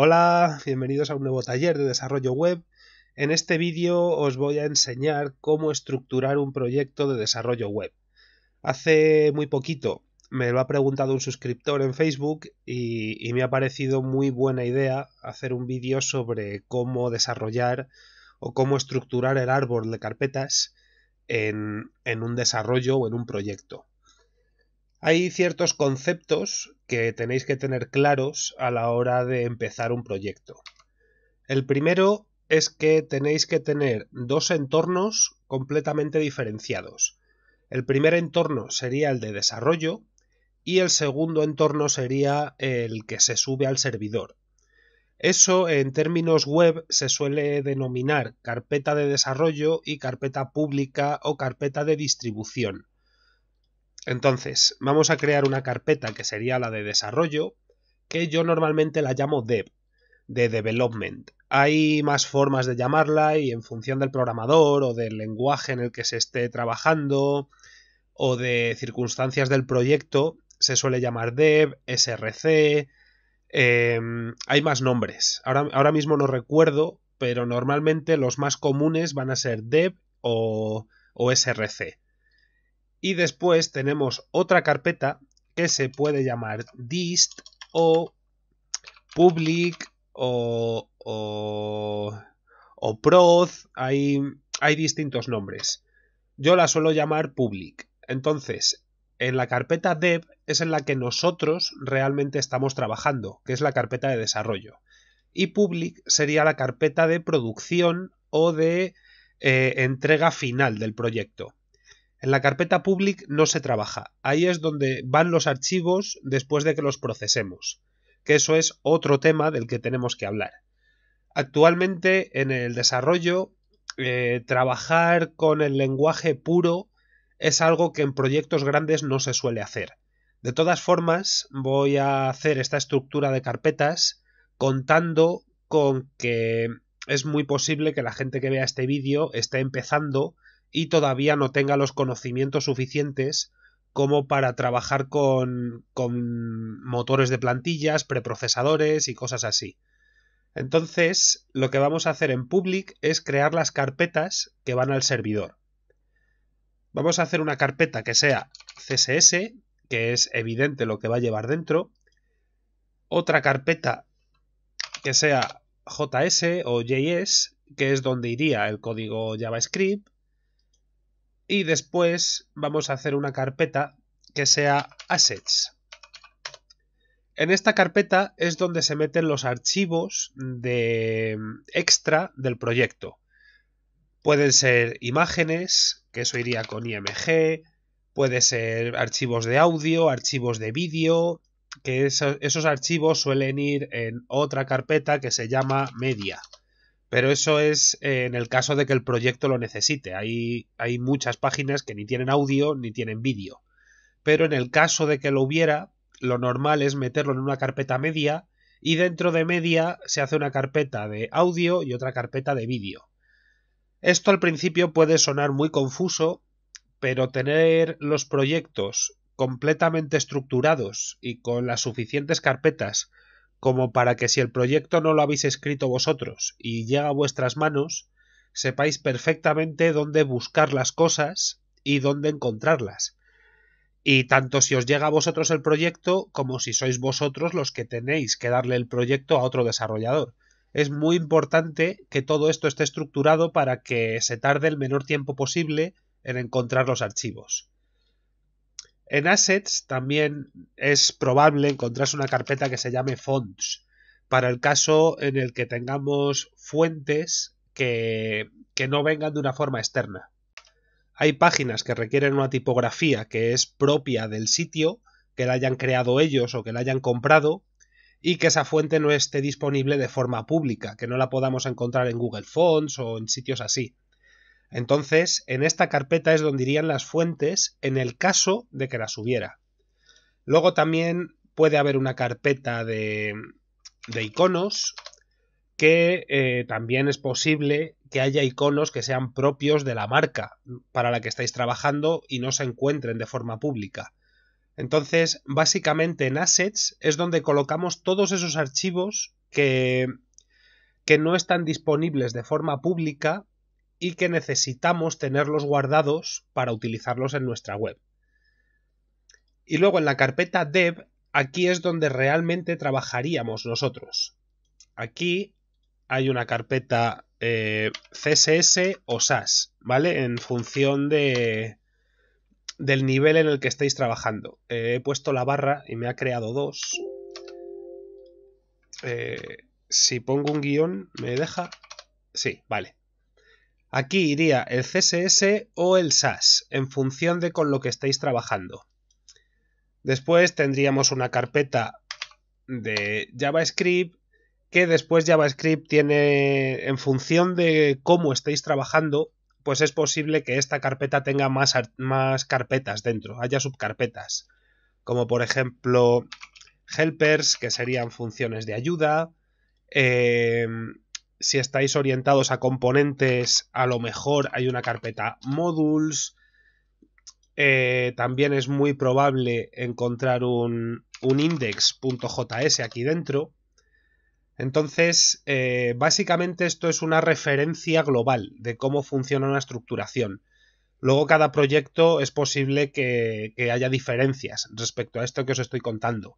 Hola, bienvenidos a un nuevo taller de desarrollo web. En este vídeo os voy a enseñar cómo estructurar un proyecto de desarrollo web. Hace muy poquito me lo ha preguntado un suscriptor en Facebook y, me ha parecido muy buena idea hacer un vídeo sobre cómo desarrollar o cómo estructurar el árbol de carpetas en un desarrollo o en un proyecto. Hay ciertos conceptos que tenéis que tener claros a la hora de empezar un proyecto. El primero es que tenéis que tener dos entornos completamente diferenciados. El primer entorno sería el de desarrollo y el segundo entorno sería el que se sube al servidor. Eso en términos web se suele denominar carpeta de desarrollo y carpeta pública o carpeta de distribución. Entonces, vamos a crear una carpeta que sería la de desarrollo, que yo normalmente la llamo dev, de development. Hay más formas de llamarla y en función del programador o del lenguaje en el que se esté trabajando o de circunstancias del proyecto, se suele llamar dev, src, em, hay más nombres. Ahora, mismo no recuerdo, pero normalmente los más comunes van a ser dev o src. Y después tenemos otra carpeta que se puede llamar dist o public o, o, prod. Hay, distintos nombres. Yo la suelo llamar public. Entonces, en la carpeta dev es en la que nosotros realmente estamos trabajando, que es la carpeta de desarrollo. Y public sería la carpeta de producción o de eh, entrega final del proyecto. En la carpeta public no se trabaja, ahí es donde van los archivos después de que los procesemos, que eso es otro tema del que tenemos que hablar. Actualmente en el desarrollo, eh, trabajar con el lenguaje puro es algo que en proyectos grandes no se suele hacer. De todas formas, voy a hacer esta estructura de carpetas contando con que es muy posible que la gente que vea este vídeo esté empezando y todavía no tenga los conocimientos suficientes como para trabajar con, motores de plantillas, preprocesadores y cosas así. Entonces, lo que vamos a hacer en public es crear las carpetas que van al servidor. Vamos a hacer una carpeta que sea CSS, que es evidente lo que va a llevar dentro. Otra carpeta que sea JS o JS, que es donde iría el código JavaScript y después vamos a hacer una carpeta que sea assets. En esta carpeta es donde se meten los archivos de extra del proyecto. Pueden ser imágenes, que eso iría con IMG, puede ser archivos de audio, archivos de vídeo, que esos archivos suelen ir en otra carpeta que se llama media. Pero eso es eh, en el caso de que el proyecto lo necesite. Hay, hay muchas páginas que ni tienen audio ni tienen vídeo. Pero en el caso de que lo hubiera, lo normal es meterlo en una carpeta media y dentro de media se hace una carpeta de audio y otra carpeta de vídeo. Esto al principio puede sonar muy confuso, pero tener los proyectos completamente estructurados y con las suficientes carpetas como para que si el proyecto no lo habéis escrito vosotros y llega a vuestras manos, sepáis perfectamente dónde buscar las cosas y dónde encontrarlas. Y tanto si os llega a vosotros el proyecto como si sois vosotros los que tenéis que darle el proyecto a otro desarrollador. Es muy importante que todo esto esté estructurado para que se tarde el menor tiempo posible en encontrar los archivos. En Assets también es probable encontrarse una carpeta que se llame Fonts, para el caso en el que tengamos fuentes que, que no vengan de una forma externa. Hay páginas que requieren una tipografía que es propia del sitio, que la hayan creado ellos o que la hayan comprado, y que esa fuente no esté disponible de forma pública, que no la podamos encontrar en Google Fonts o en sitios así. Entonces, en esta carpeta es donde irían las fuentes en el caso de que las hubiera. Luego también puede haber una carpeta de, iconos que eh, también es posible que haya iconos que sean propios de la marca para la que estáis trabajando y no se encuentren de forma pública. Entonces, básicamente en Assets es donde colocamos todos esos archivos que, que no están disponibles de forma pública y que necesitamos tenerlos guardados para utilizarlos en nuestra web. Y luego en la carpeta dev, aquí es donde realmente trabajaríamos nosotros. Aquí hay una carpeta eh, CSS o SAS, ¿vale? En función de, del nivel en el que estéis trabajando. Eh, he puesto la barra y me ha creado dos. Eh, si pongo un guión, ¿me deja? Sí, vale. Aquí iría el CSS o el SAS, en función de con lo que estáis trabajando. Después tendríamos una carpeta de JavaScript, que después JavaScript tiene, en función de cómo estáis trabajando, pues es posible que esta carpeta tenga más, más carpetas dentro, haya subcarpetas, como por ejemplo helpers, que serían funciones de ayuda, eh, si estáis orientados a componentes, a lo mejor hay una carpeta modules. Eh, también es muy probable encontrar un, index.js aquí dentro. Entonces, eh, básicamente esto es una referencia global de cómo funciona una estructuración. Luego cada proyecto es posible que, que haya diferencias respecto a esto que os estoy contando.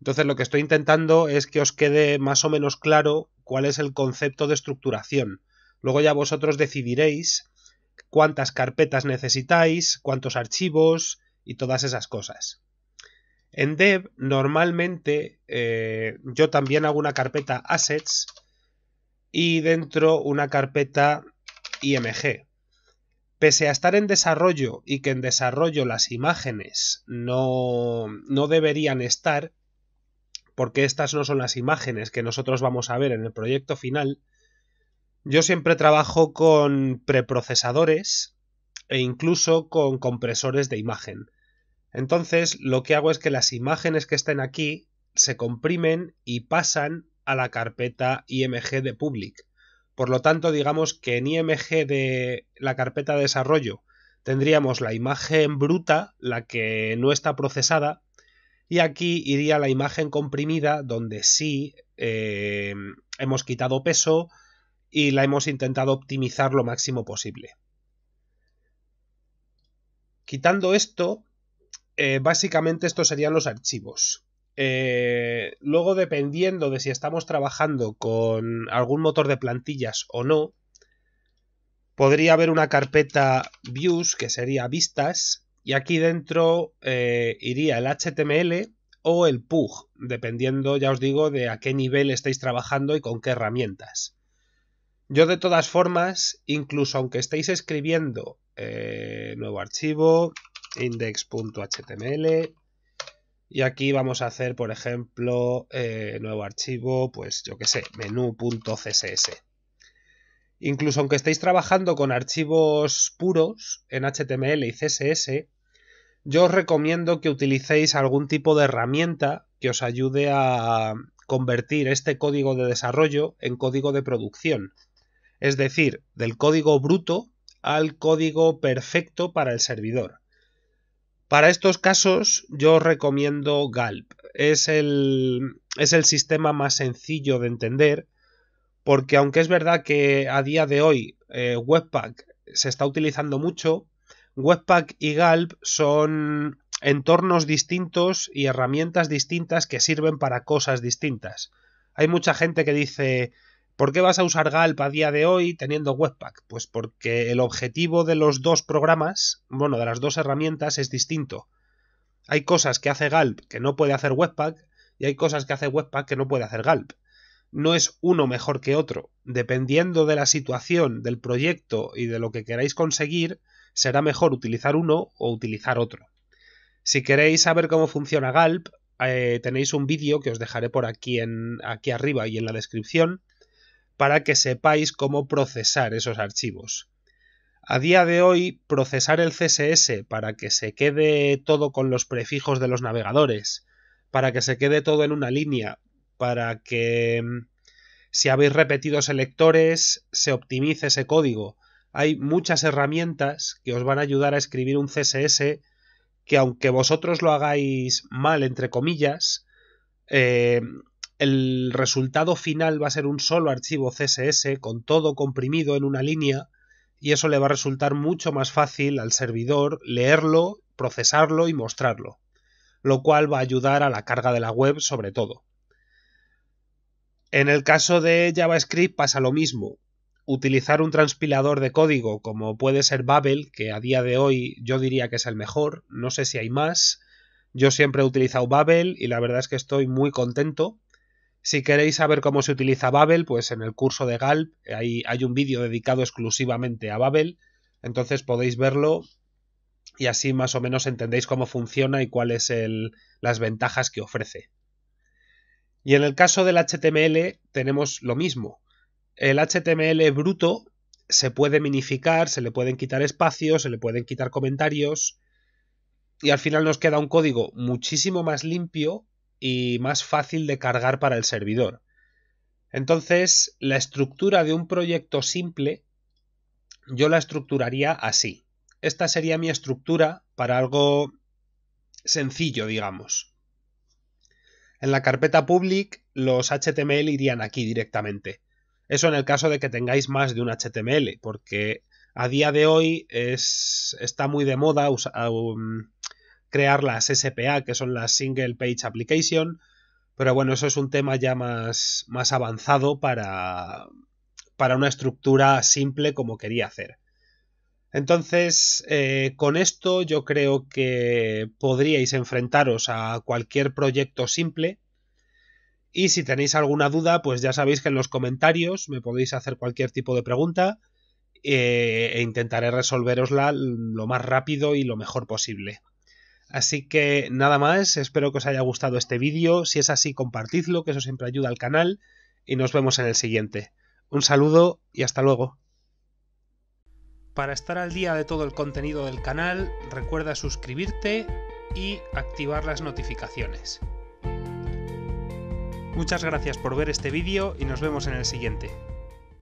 Entonces lo que estoy intentando es que os quede más o menos claro cuál es el concepto de estructuración. Luego ya vosotros decidiréis cuántas carpetas necesitáis, cuántos archivos y todas esas cosas. En Dev normalmente eh, yo también hago una carpeta Assets y dentro una carpeta IMG. Pese a estar en desarrollo y que en desarrollo las imágenes no, no deberían estar, porque estas no son las imágenes que nosotros vamos a ver en el proyecto final, yo siempre trabajo con preprocesadores e incluso con compresores de imagen. Entonces, lo que hago es que las imágenes que estén aquí se comprimen y pasan a la carpeta IMG de public. Por lo tanto, digamos que en IMG de la carpeta de desarrollo tendríamos la imagen bruta, la que no está procesada, y aquí iría la imagen comprimida donde sí eh, hemos quitado peso y la hemos intentado optimizar lo máximo posible. Quitando esto, eh, básicamente estos serían los archivos. Eh, luego, dependiendo de si estamos trabajando con algún motor de plantillas o no, podría haber una carpeta views, que sería vistas, y aquí dentro eh, iría el HTML o el PUG, dependiendo, ya os digo, de a qué nivel estáis trabajando y con qué herramientas. Yo de todas formas, incluso aunque estéis escribiendo eh, nuevo archivo, index.html, y aquí vamos a hacer, por ejemplo, eh, nuevo archivo, pues yo que sé, menú.css. Incluso aunque estéis trabajando con archivos puros en HTML y CSS, yo os recomiendo que utilicéis algún tipo de herramienta que os ayude a convertir este código de desarrollo en código de producción. Es decir, del código bruto al código perfecto para el servidor. Para estos casos yo os recomiendo Galp. Es el, es el sistema más sencillo de entender porque aunque es verdad que a día de hoy eh, Webpack se está utilizando mucho, Webpack y GALP son entornos distintos y herramientas distintas que sirven para cosas distintas. Hay mucha gente que dice, ¿por qué vas a usar Galp a día de hoy teniendo Webpack? Pues porque el objetivo de los dos programas, bueno, de las dos herramientas es distinto. Hay cosas que hace Galp que no puede hacer Webpack y hay cosas que hace Webpack que no puede hacer Galp no es uno mejor que otro. Dependiendo de la situación, del proyecto y de lo que queráis conseguir, será mejor utilizar uno o utilizar otro. Si queréis saber cómo funciona Galp, eh, tenéis un vídeo que os dejaré por aquí, en, aquí arriba y en la descripción para que sepáis cómo procesar esos archivos. A día de hoy, procesar el CSS para que se quede todo con los prefijos de los navegadores, para que se quede todo en una línea, para que mm, si habéis repetido selectores se optimice ese código. Hay muchas herramientas que os van a ayudar a escribir un CSS que aunque vosotros lo hagáis mal, entre comillas, eh, el resultado final va a ser un solo archivo CSS con todo comprimido en una línea y eso le va a resultar mucho más fácil al servidor leerlo, procesarlo y mostrarlo, lo cual va a ayudar a la carga de la web sobre todo. En el caso de JavaScript pasa lo mismo. Utilizar un transpilador de código como puede ser Babel, que a día de hoy yo diría que es el mejor, no sé si hay más. Yo siempre he utilizado Babel y la verdad es que estoy muy contento. Si queréis saber cómo se utiliza Babel, pues en el curso de Galp hay, un vídeo dedicado exclusivamente a Babel, entonces podéis verlo y así más o menos entendéis cómo funciona y cuáles son las ventajas que ofrece. Y en el caso del HTML tenemos lo mismo. El HTML bruto se puede minificar, se le pueden quitar espacios, se le pueden quitar comentarios y al final nos queda un código muchísimo más limpio y más fácil de cargar para el servidor. Entonces, la estructura de un proyecto simple yo la estructuraría así. Esta sería mi estructura para algo sencillo, digamos. En la carpeta public, los HTML irían aquí directamente. Eso en el caso de que tengáis más de un HTML, porque a día de hoy está muy de moda um, crear las SPA, que son las Single Page Application, pero bueno, eso es un tema ya más, avanzado para una estructura simple como quería hacer. Entonces, eh, con esto yo creo que podríais enfrentaros a cualquier proyecto simple. Y si tenéis alguna duda, pues ya sabéis que en los comentarios me podéis hacer cualquier tipo de pregunta eh, e intentaré resolverosla lo más rápido y lo mejor posible. Así que nada más, espero que os haya gustado este vídeo. Si es así, compartidlo, que eso siempre ayuda al canal. Y nos vemos en el siguiente. Un saludo y hasta luego. Para estar al día de todo el contenido del canal, recuerda suscribirte y activar las notificaciones. Muchas gracias por ver este vídeo y nos vemos en el siguiente.